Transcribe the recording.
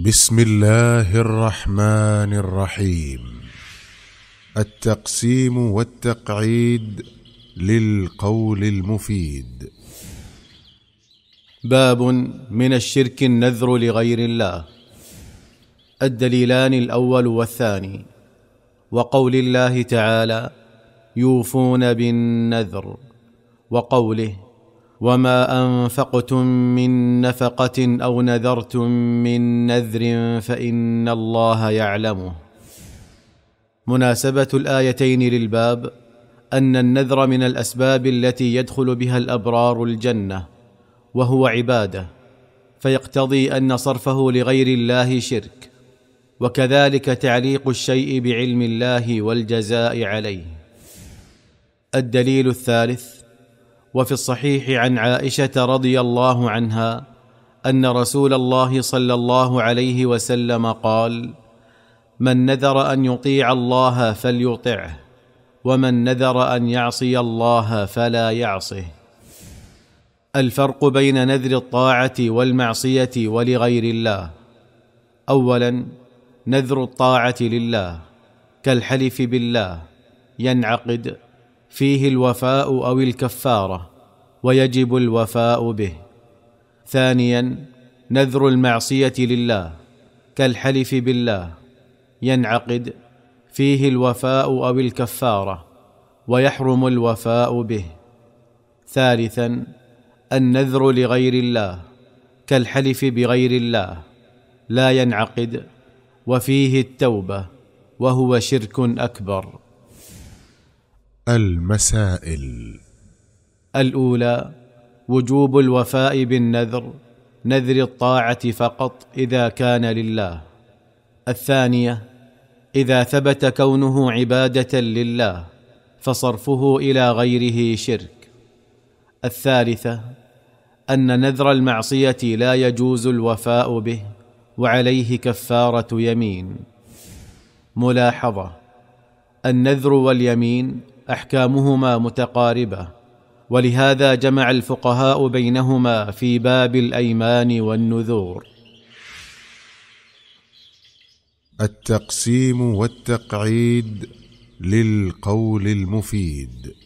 بسم الله الرحمن الرحيم التقسيم والتقعيد للقول المفيد باب من الشرك النذر لغير الله الدليلان الاول والثاني وقول الله تعالى يوفون بالنذر وقوله وما انفقتم من نفقه او نذرتم من نذر فان الله يعلمه مناسبه الايتين للباب ان النذر من الاسباب التي يدخل بها الابرار الجنه وهو عباده فيقتضي ان صرفه لغير الله شرك وكذلك تعليق الشيء بعلم الله والجزاء عليه الدليل الثالث وفي الصحيح عن عائشه رضي الله عنها ان رسول الله صلى الله عليه وسلم قال من نذر ان يطيع الله فليطعه ومن نذر ان يعصي الله فلا يعصه الفرق بين نذر الطاعه والمعصيه ولغير الله اولا نذر الطاعه لله كالحلف بالله ينعقد فيه الوفاء او الكفاره ويجب الوفاء به ثانيا نذر المعصيه لله كالحلف بالله ينعقد فيه الوفاء او الكفاره ويحرم الوفاء به ثالثا النذر لغير الله كالحلف بغير الله لا ينعقد وفيه التوبه وهو شرك اكبر المسائل الاولى وجوب الوفاء بالنذر نذر الطاعه فقط اذا كان لله الثانيه اذا ثبت كونه عباده لله فصرفه الى غيره شرك الثالثه ان نذر المعصيه لا يجوز الوفاء به وعليه كفاره يمين ملاحظه النذر واليمين احكامهما متقاربه ولهذا جمع الفقهاء بينهما في باب الايمان والنذور التقسيم والتقعيد للقول المفيد